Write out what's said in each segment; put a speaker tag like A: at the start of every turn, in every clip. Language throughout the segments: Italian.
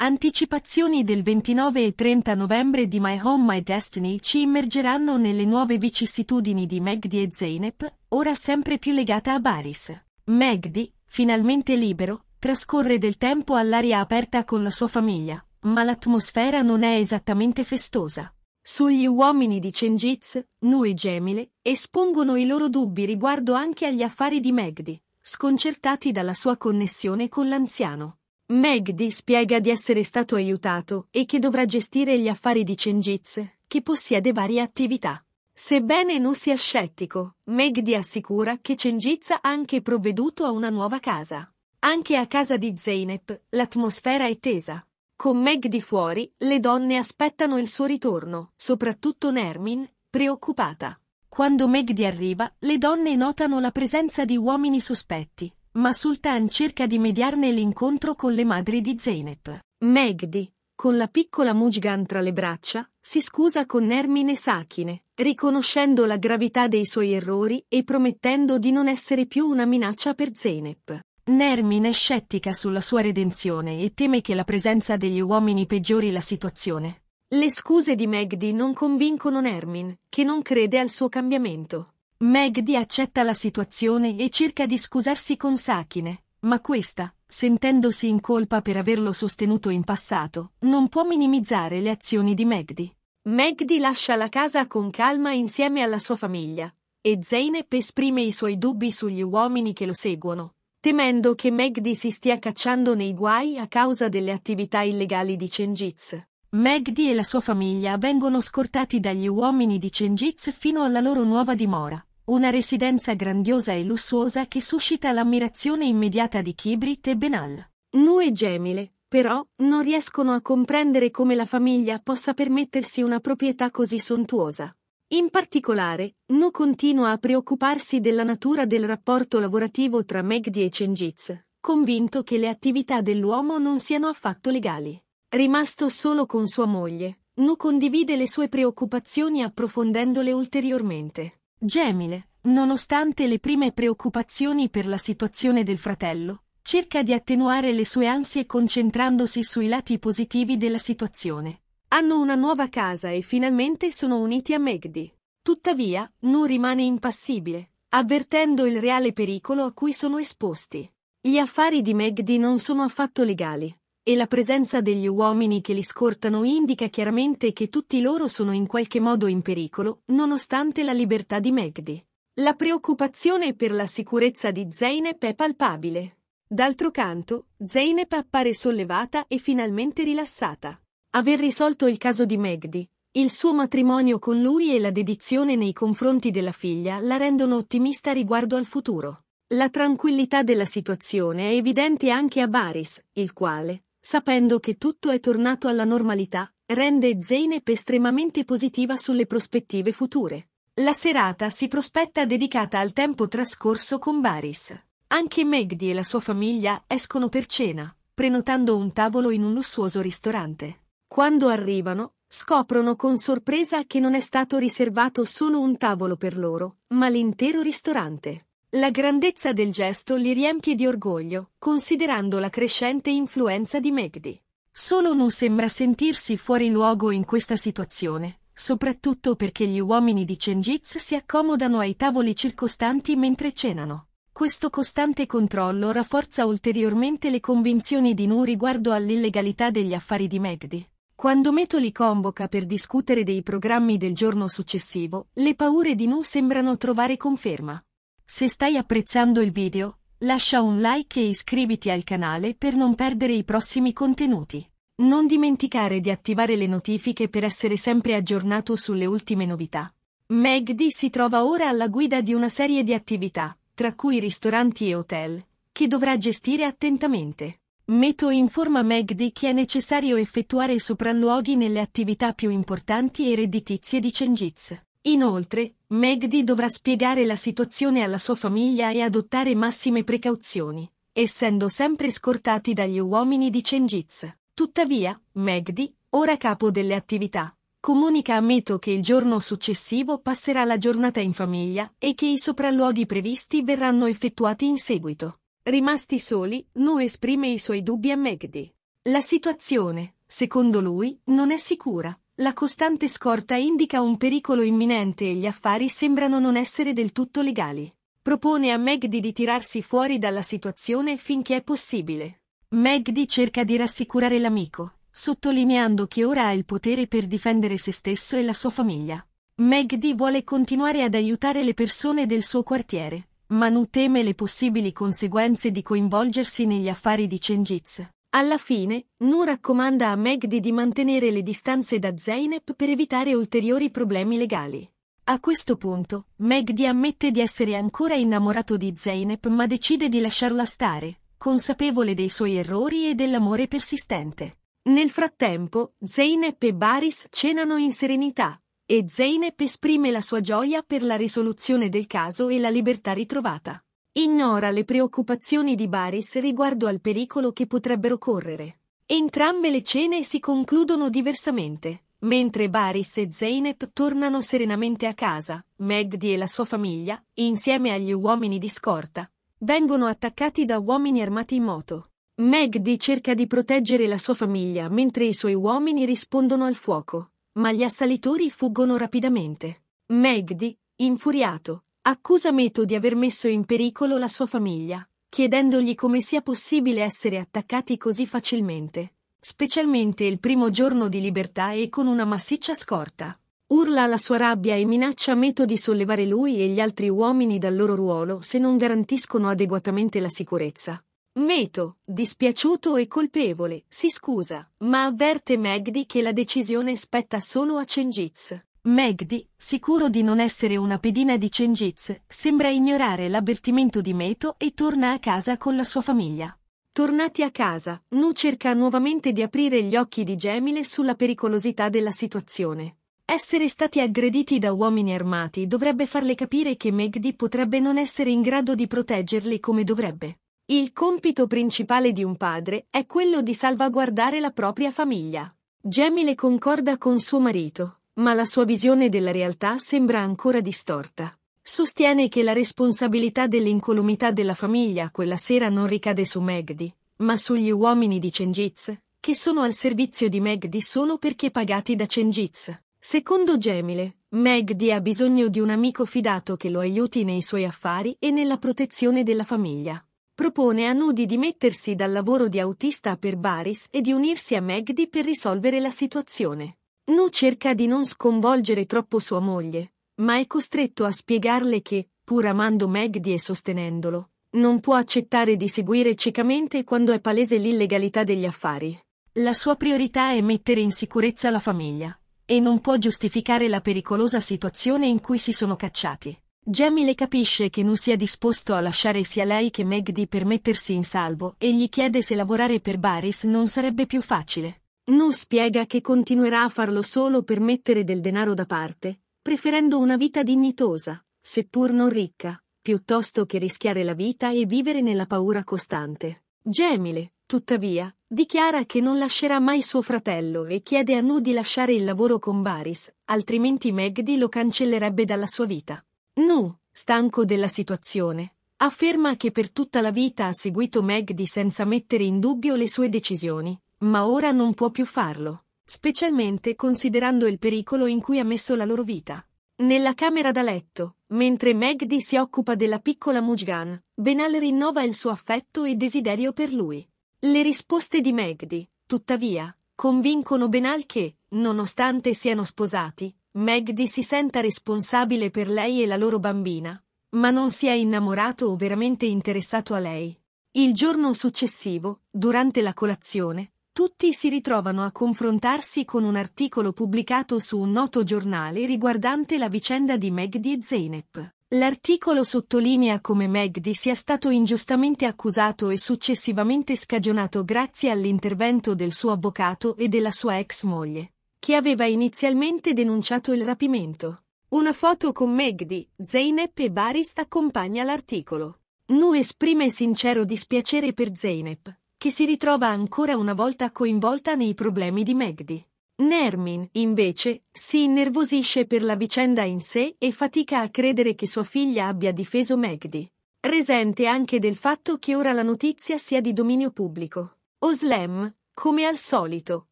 A: Anticipazioni del 29 e 30 novembre di My Home My Destiny ci immergeranno nelle nuove vicissitudini di Magdi e Zeynep, ora sempre più legata a Baris. Magdi, finalmente libero, trascorre del tempo all'aria aperta con la sua famiglia, ma l'atmosfera non è esattamente festosa. Sugli uomini di Cengiz, Nu e Gemile, espongono i loro dubbi riguardo anche agli affari di Magdi, sconcertati dalla sua connessione con l'anziano. Magdi spiega di essere stato aiutato e che dovrà gestire gli affari di Cengiz, che possiede varie attività. Sebbene non sia scettico, Magdi assicura che Cengiz ha anche provveduto a una nuova casa. Anche a casa di Zeynep l'atmosfera è tesa. Con Magdi fuori, le donne aspettano il suo ritorno, soprattutto Nermin, preoccupata. Quando Magdi arriva, le donne notano la presenza di uomini sospetti, ma Sultan cerca di mediarne l'incontro con le madri di Zeynep. Megdi, con la piccola Mujgan tra le braccia, si scusa con Ermine Sakine, riconoscendo la gravità dei suoi errori e promettendo di non essere più una minaccia per Zeynep. Nermin è scettica sulla sua redenzione e teme che la presenza degli uomini peggiori la situazione. Le scuse di Megdi non convincono Nermin, che non crede al suo cambiamento. Magdi accetta la situazione e cerca di scusarsi con Sakine, ma questa, sentendosi in colpa per averlo sostenuto in passato, non può minimizzare le azioni di Magdi. Magdi lascia la casa con calma insieme alla sua famiglia, e Zeynep esprime i suoi dubbi sugli uomini che lo seguono, temendo che Magdi si stia cacciando nei guai a causa delle attività illegali di Cengiz. Magdi e la sua famiglia vengono scortati dagli uomini di Cengiz fino alla loro nuova dimora, una residenza grandiosa e lussuosa che suscita l'ammirazione immediata di Kibrit e Benal. Nu e Gemile, però, non riescono a comprendere come la famiglia possa permettersi una proprietà così sontuosa. In particolare, Nu continua a preoccuparsi della natura del rapporto lavorativo tra Megdi e Cengiz, convinto che le attività dell'uomo non siano affatto legali. Rimasto solo con sua moglie, Nu condivide le sue preoccupazioni approfondendole ulteriormente. Gemile, nonostante le prime preoccupazioni per la situazione del fratello, cerca di attenuare le sue ansie concentrandosi sui lati positivi della situazione. Hanno una nuova casa e finalmente sono uniti a Megdi. Tuttavia, Nu rimane impassibile, avvertendo il reale pericolo a cui sono esposti. Gli affari di Megdi non sono affatto legali, e la presenza degli uomini che li scortano indica chiaramente che tutti loro sono in qualche modo in pericolo, nonostante la libertà di Megdi. La preoccupazione per la sicurezza di Zeynep è palpabile. D'altro canto, Zeynep appare sollevata e finalmente rilassata. Aver risolto il caso di Megdi, il suo matrimonio con lui e la dedizione nei confronti della figlia la rendono ottimista riguardo al futuro. La tranquillità della situazione è evidente anche a Baris, il quale, sapendo che tutto è tornato alla normalità, rende Zeynep estremamente positiva sulle prospettive future. La serata si prospetta dedicata al tempo trascorso con Baris. Anche Megdi e la sua famiglia escono per cena, prenotando un tavolo in un lussuoso ristorante. Quando arrivano, scoprono con sorpresa che non è stato riservato solo un tavolo per loro, ma l'intero ristorante. La grandezza del gesto li riempie di orgoglio, considerando la crescente influenza di Megdi. Solo Nu sembra sentirsi fuori luogo in questa situazione, soprattutto perché gli uomini di Cengiz si accomodano ai tavoli circostanti mentre cenano. Questo costante controllo rafforza ulteriormente le convinzioni di Nu riguardo all'illegalità degli affari di Megdi. Quando Meto li convoca per discutere dei programmi del giorno successivo, le paure di Nu sembrano trovare conferma. Se stai apprezzando il video, lascia un like e iscriviti al canale per non perdere i prossimi contenuti. Non dimenticare di attivare le notifiche per essere sempre aggiornato sulle ultime novità. MegD si trova ora alla guida di una serie di attività, tra cui ristoranti e hotel, che dovrà gestire attentamente. Meto informa MegD che è necessario effettuare sopralluoghi nelle attività più importanti e redditizie di Cengiz. Inoltre, Megdi dovrà spiegare la situazione alla sua famiglia e adottare massime precauzioni, essendo sempre scortati dagli uomini di Cengiz. Tuttavia, Megdi, ora capo delle attività, comunica a Meto che il giorno successivo passerà la giornata in famiglia e che i sopralluoghi previsti verranno effettuati in seguito. Rimasti soli, Nu esprime i suoi dubbi a Megdi. La situazione, secondo lui, non è sicura, la costante scorta indica un pericolo imminente e gli affari sembrano non essere del tutto legali. Propone a Magdi di tirarsi fuori dalla situazione finché è possibile. Magdi cerca di rassicurare l'amico, sottolineando che ora ha il potere per difendere se stesso e la sua famiglia. Magdi vuole continuare ad aiutare le persone del suo quartiere, ma Manu teme le possibili conseguenze di coinvolgersi negli affari di Cengiz. Alla fine, Nu raccomanda a Megdi di mantenere le distanze da Zeynep per evitare ulteriori problemi legali. A questo punto, Megdi ammette di essere ancora innamorato di Zeynep ma decide di lasciarla stare, consapevole dei suoi errori e dell'amore persistente. Nel frattempo, Zeynep e Baris cenano in serenità, e Zeynep esprime la sua gioia per la risoluzione del caso e la libertà ritrovata ignora le preoccupazioni di Baris riguardo al pericolo che potrebbero correre. Entrambe le cene si concludono diversamente. Mentre Baris e Zeynep tornano serenamente a casa, Megdi e la sua famiglia, insieme agli uomini di scorta, vengono attaccati da uomini armati in moto. Megdi cerca di proteggere la sua famiglia mentre i suoi uomini rispondono al fuoco, ma gli assalitori fuggono rapidamente. Megdi, infuriato, Accusa Meto di aver messo in pericolo la sua famiglia, chiedendogli come sia possibile essere attaccati così facilmente, specialmente il primo giorno di libertà e con una massiccia scorta. Urla la sua rabbia e minaccia Meto di sollevare lui e gli altri uomini dal loro ruolo se non garantiscono adeguatamente la sicurezza. Meto, dispiaciuto e colpevole, si scusa, ma avverte Magdi che la decisione spetta solo a Cengiz. Megdi, sicuro di non essere una pedina di Cengiz, sembra ignorare l'avvertimento di Meto e torna a casa con la sua famiglia. Tornati a casa, Nu cerca nuovamente di aprire gli occhi di Gemile sulla pericolosità della situazione. Essere stati aggrediti da uomini armati dovrebbe farle capire che Megdi potrebbe non essere in grado di proteggerli come dovrebbe. Il compito principale di un padre è quello di salvaguardare la propria famiglia. Gemile concorda con suo marito, ma la sua visione della realtà sembra ancora distorta. Sostiene che la responsabilità dell'incolumità della famiglia quella sera non ricade su Megdi, ma sugli uomini di Cengiz, che sono al servizio di Megdi solo perché pagati da Cengiz. Secondo Gemile, Megdi ha bisogno di un amico fidato che lo aiuti nei suoi affari e nella protezione della famiglia. Propone a Nudi di mettersi dal lavoro di autista per Baris e di unirsi a Megdi per risolvere la situazione. No cerca di non sconvolgere troppo sua moglie, ma è costretto a spiegarle che, pur amando Magdi e sostenendolo, non può accettare di seguire ciecamente quando è palese l'illegalità degli affari. La sua priorità è mettere in sicurezza la famiglia, e non può giustificare la pericolosa situazione in cui si sono cacciati. Jamie le capisce che non sia disposto a lasciare sia lei che Magdi per mettersi in salvo e gli chiede se lavorare per Baris non sarebbe più facile. Nu spiega che continuerà a farlo solo per mettere del denaro da parte, preferendo una vita dignitosa, seppur non ricca, piuttosto che rischiare la vita e vivere nella paura costante. Gemile, tuttavia, dichiara che non lascerà mai suo fratello e chiede a Nu di lasciare il lavoro con Baris, altrimenti Megdi lo cancellerebbe dalla sua vita. Nu, stanco della situazione, afferma che per tutta la vita ha seguito Megdi senza mettere in dubbio le sue decisioni ma ora non può più farlo, specialmente considerando il pericolo in cui ha messo la loro vita. Nella camera da letto, mentre Magdi si occupa della piccola Mujgan, Benal rinnova il suo affetto e desiderio per lui. Le risposte di Magdi, tuttavia, convincono Benal che, nonostante siano sposati, Magdi si senta responsabile per lei e la loro bambina, ma non si è innamorato o veramente interessato a lei. Il giorno successivo, durante la colazione, tutti si ritrovano a confrontarsi con un articolo pubblicato su un noto giornale riguardante la vicenda di Megdi e Zeynep. L'articolo sottolinea come Megdi sia stato ingiustamente accusato e successivamente scagionato grazie all'intervento del suo avvocato e della sua ex moglie, che aveva inizialmente denunciato il rapimento. Una foto con Megdi, Zeynep e Barist accompagna l'articolo. Nu esprime sincero dispiacere per Zeynep, che si ritrova ancora una volta coinvolta nei problemi di Megdi. Nermin, invece, si innervosisce per la vicenda in sé e fatica a credere che sua figlia abbia difeso Megdi. Resente anche del fatto che ora la notizia sia di dominio pubblico. Oslem, come al solito,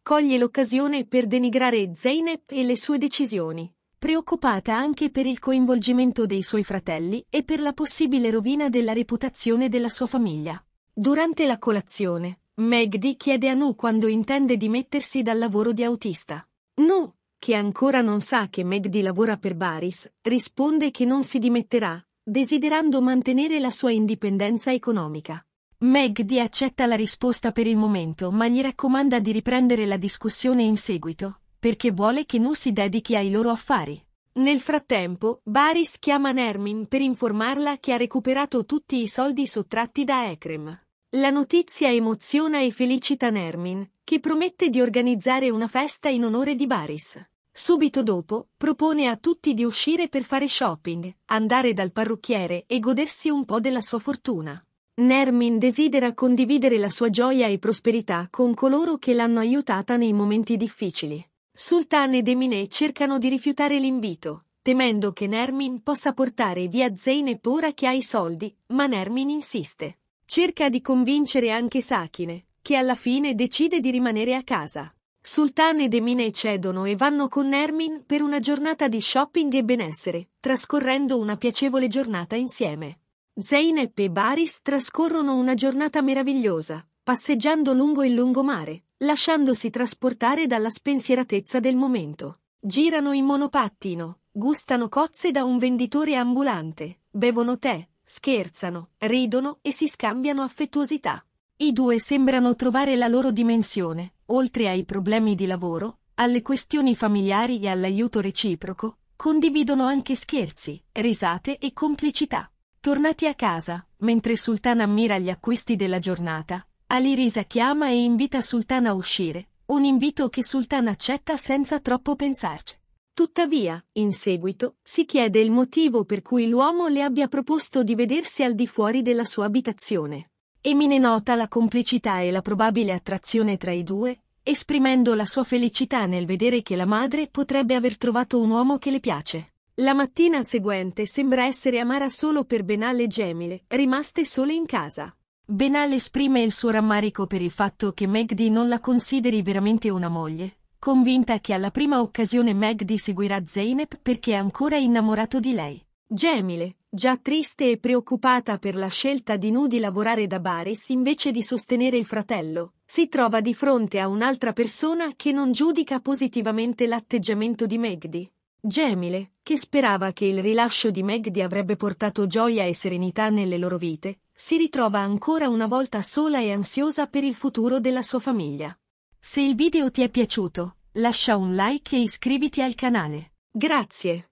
A: coglie l'occasione per denigrare Zeynep e le sue decisioni, preoccupata anche per il coinvolgimento dei suoi fratelli e per la possibile rovina della reputazione della sua famiglia. Durante la colazione, Megdi chiede a Nu quando intende dimettersi dal lavoro di autista. Nu, che ancora non sa che Megdi lavora per Baris, risponde che non si dimetterà, desiderando mantenere la sua indipendenza economica. Megdi accetta la risposta per il momento ma gli raccomanda di riprendere la discussione in seguito, perché vuole che Nu si dedichi ai loro affari. Nel frattempo, Baris chiama Nermin per informarla che ha recuperato tutti i soldi sottratti da Ekrem. La notizia emoziona e felicita Nermin, che promette di organizzare una festa in onore di Baris. Subito dopo, propone a tutti di uscire per fare shopping, andare dal parrucchiere e godersi un po' della sua fortuna. Nermin desidera condividere la sua gioia e prosperità con coloro che l'hanno aiutata nei momenti difficili. Sultan ed Emine cercano di rifiutare l'invito, temendo che Nermin possa portare via Zeynep ora che ha i soldi, ma Nermin insiste. Cerca di convincere anche Sakine, che alla fine decide di rimanere a casa. Sultan ed Emine cedono e vanno con Nermin per una giornata di shopping e benessere, trascorrendo una piacevole giornata insieme. Zeynep e Baris trascorrono una giornata meravigliosa, passeggiando lungo il lungomare, lasciandosi trasportare dalla spensieratezza del momento. Girano in monopattino, gustano cozze da un venditore ambulante, bevono tè, Scherzano, ridono e si scambiano affettuosità. I due sembrano trovare la loro dimensione, oltre ai problemi di lavoro, alle questioni familiari e all'aiuto reciproco, condividono anche scherzi, risate e complicità. Tornati a casa, mentre Sultana ammira gli acquisti della giornata, Alirisa chiama e invita Sultana a uscire, un invito che Sultana accetta senza troppo pensarci. Tuttavia, in seguito, si chiede il motivo per cui l'uomo le abbia proposto di vedersi al di fuori della sua abitazione. Emine nota la complicità e la probabile attrazione tra i due, esprimendo la sua felicità nel vedere che la madre potrebbe aver trovato un uomo che le piace. La mattina seguente sembra essere amara solo per Benal e Gemile, rimaste sole in casa. Benal esprime il suo rammarico per il fatto che Magdi non la consideri veramente una moglie, convinta che alla prima occasione Meg seguirà Zeynep perché è ancora innamorato di lei. Gemile, già triste e preoccupata per la scelta di Nu di lavorare da Baris invece di sostenere il fratello, si trova di fronte a un'altra persona che non giudica positivamente l'atteggiamento di Megdi. Gemile, che sperava che il rilascio di Megdi avrebbe portato gioia e serenità nelle loro vite, si ritrova ancora una volta sola e ansiosa per il futuro della sua famiglia. Se il video ti è piaciuto, lascia un like e iscriviti al canale. Grazie.